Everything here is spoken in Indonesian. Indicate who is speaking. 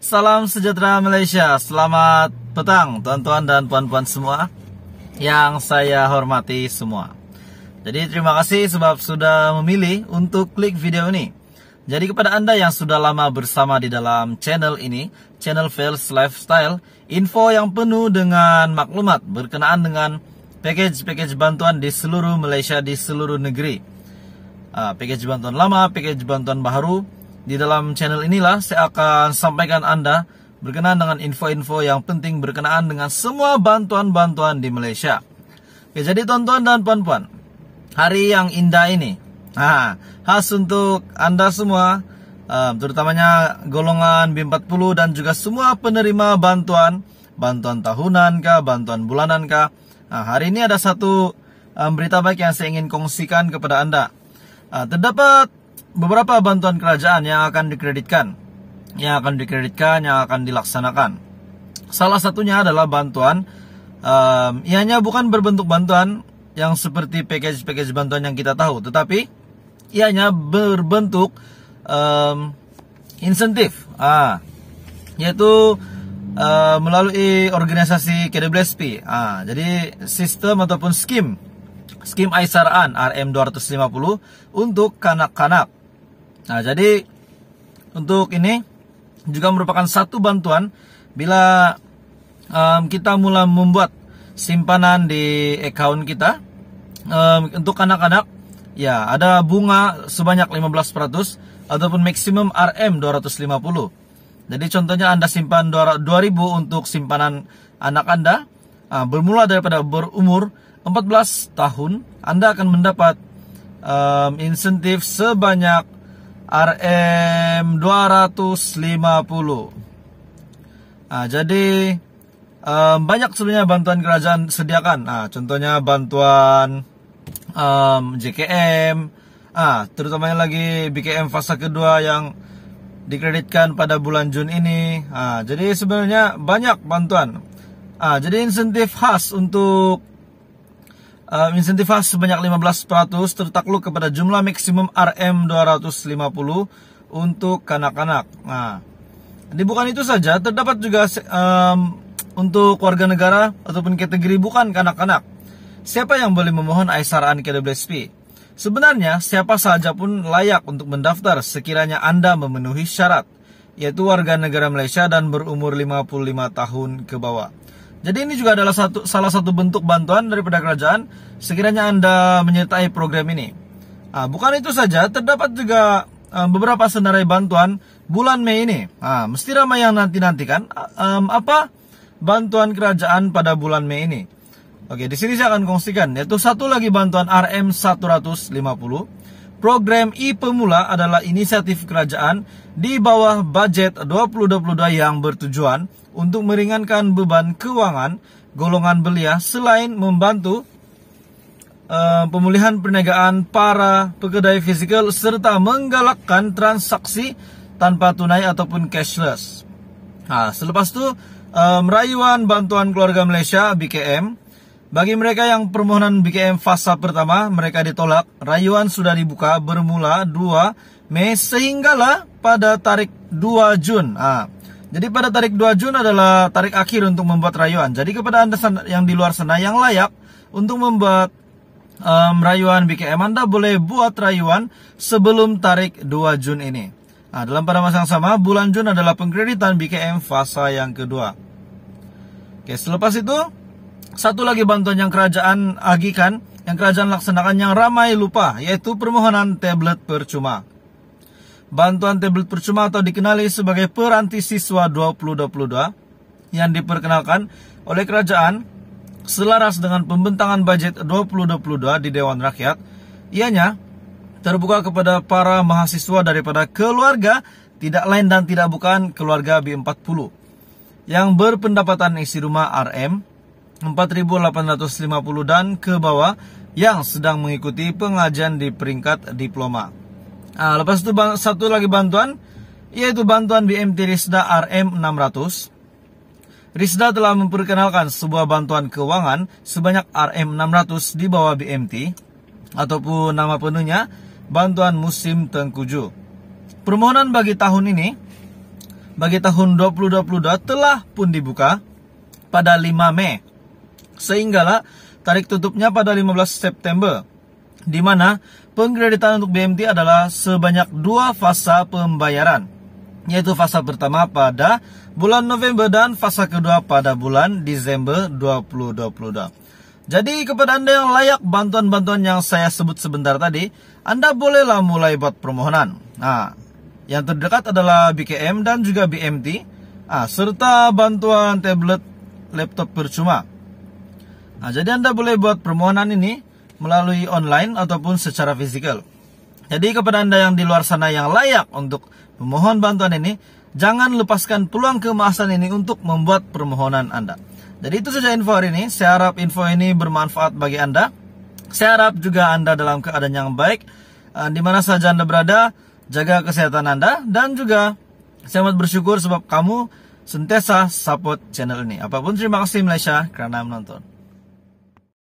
Speaker 1: Salam sejahtera Malaysia. Selamat petang tuan-tuan dan puan-puan semua yang saya hormati semua. Jadi terima kasih sebab sudah memilih untuk klik video ini. Jadi kepada Anda yang sudah lama bersama di dalam channel ini, channel Fails Lifestyle, info yang penuh dengan maklumat berkenaan dengan package-package bantuan di seluruh Malaysia, di seluruh negeri. Ah, package bantuan lama, package bantuan baru, di dalam channel inilah saya akan sampaikan Anda berkenaan dengan info-info yang penting berkenaan dengan semua bantuan-bantuan di Malaysia. Oke, jadi tonton dan puan-puan, hari yang indah ini, nah, khas untuk Anda semua, ah, terutamanya golongan B40 dan juga semua penerima bantuan, bantuan tahunan kah, bantuan bulanan kah. Nah, hari ini ada satu ah, berita baik yang saya ingin kongsikan kepada Anda. Ah, terdapat beberapa bantuan kerajaan yang akan dikreditkan, yang akan dikreditkan, yang akan dilaksanakan. Salah satunya adalah bantuan, um, ianya ya bukan berbentuk bantuan yang seperti package-package bantuan yang kita tahu, tetapi ianya ya berbentuk um, insentif, ah, yaitu uh, melalui organisasi KWSP. Ah, jadi sistem ataupun skim skim Aisaraan RM250 untuk kanak-kanak Nah, jadi untuk ini juga merupakan satu bantuan bila um, kita mulai membuat simpanan di account kita um, untuk anak-anak ya ada bunga sebanyak 15% ataupun maksimum RM 250. Jadi contohnya Anda simpan 2000 untuk simpanan anak Anda uh, bermula daripada berumur 14 tahun Anda akan mendapat um, insentif sebanyak RM 250 Nah, jadi um, banyak sebenarnya bantuan kerajaan sediakan. Nah, contohnya bantuan um, JKM, ah terutamanya lagi BKM fase kedua yang dikreditkan pada bulan Jun ini. Ah, jadi sebenarnya banyak bantuan. Ah, jadi insentif khas untuk Um, insentifas sebanyak 15% tertakluk kepada jumlah maksimum RM250 untuk kanak-kanak. Nah, di bukan itu saja, terdapat juga um, untuk warga negara ataupun kategori bukan kanak-kanak. Siapa yang boleh memohon aisaran KWSP? Sebenarnya, siapa saja pun layak untuk mendaftar sekiranya Anda memenuhi syarat, yaitu warga negara Malaysia dan berumur 55 tahun ke bawah. Jadi ini juga adalah satu, salah satu bentuk bantuan daripada kerajaan sekiranya Anda menyertai program ini. Nah, bukan itu saja, terdapat juga ah, beberapa senarai bantuan bulan Mei ini. Nah, mesti ramai yang nanti-nantikan um, apa bantuan kerajaan pada bulan Mei ini. Oke, di sini saya akan kongsikan yaitu satu lagi bantuan RM 150 program e-pemula adalah inisiatif kerajaan di bawah bajet 2022 yang bertujuan untuk meringankan beban keuangan golongan belia selain membantu uh, pemulihan perniagaan para pekedai fizikal serta menggalakkan transaksi tanpa tunai ataupun cashless. Nah, ha, selepas itu, uh, eh, merayuan bantuan keluarga Malaysia BKM Bagi mereka yang permohonan BKM fase pertama mereka ditolak, rayuan sudah dibuka bermula 2 Mei sehinggalah pada tarik 2 Jun. Ah, jadi pada tarik 2 Jun adalah tarik akhir untuk membuat rayuan. Jadi kepada Anda yang di luar sana yang layak untuk membuat um, rayuan BKM Anda boleh buat rayuan sebelum tarik 2 Jun ini. Nah, dalam pada masa yang sama, bulan Jun adalah pengkreditan BKM fase yang kedua. Oke, selepas itu satu lagi bantuan yang kerajaan agikan, yang kerajaan laksanakan yang ramai lupa, yaitu permohonan tablet percuma. Bantuan tablet percuma atau dikenali sebagai peranti siswa 2022 yang diperkenalkan oleh kerajaan selaras dengan pembentangan budget 2022 di Dewan Rakyat, ianya terbuka kepada para mahasiswa daripada keluarga tidak lain dan tidak bukan keluarga B40 yang berpendapatan isi rumah RM 4850 dan ke bawah yang sedang mengikuti pengajian di peringkat diploma. Nah, lepas itu satu lagi bantuan yaitu bantuan BMT Risda RM600. Risda telah memperkenalkan sebuah bantuan keuangan sebanyak RM600 di bawah BMT ataupun nama penuhnya bantuan musim tengkuju. Permohonan bagi tahun ini bagi tahun 2022 telah pun dibuka pada 5 Mei Sehinggalah tarik tutupnya pada 15 September di mana pengkreditan untuk BMT adalah sebanyak dua fasa pembayaran, yaitu fase pertama pada bulan November dan fase kedua pada bulan Desember 2022. Jadi kepada Anda yang layak bantuan-bantuan yang saya sebut sebentar tadi, Anda bolehlah mulai buat permohonan. Nah, yang terdekat adalah BKM dan juga BMT, ah, serta bantuan tablet laptop percuma. Nah, jadi Anda boleh buat permohonan ini melalui online ataupun secara fisikal. Jadi kepada Anda yang di luar sana yang layak untuk memohon bantuan ini, jangan lepaskan peluang kemasan ini untuk membuat permohonan Anda. Jadi itu saja info hari ini. Saya harap info ini bermanfaat bagi Anda. Saya harap juga Anda dalam keadaan yang baik. Eh, di mana saja Anda berada, jaga kesehatan Anda. Dan juga saya amat bersyukur sebab kamu sentiasa support channel ini. Apapun terima kasih Malaysia karena menonton.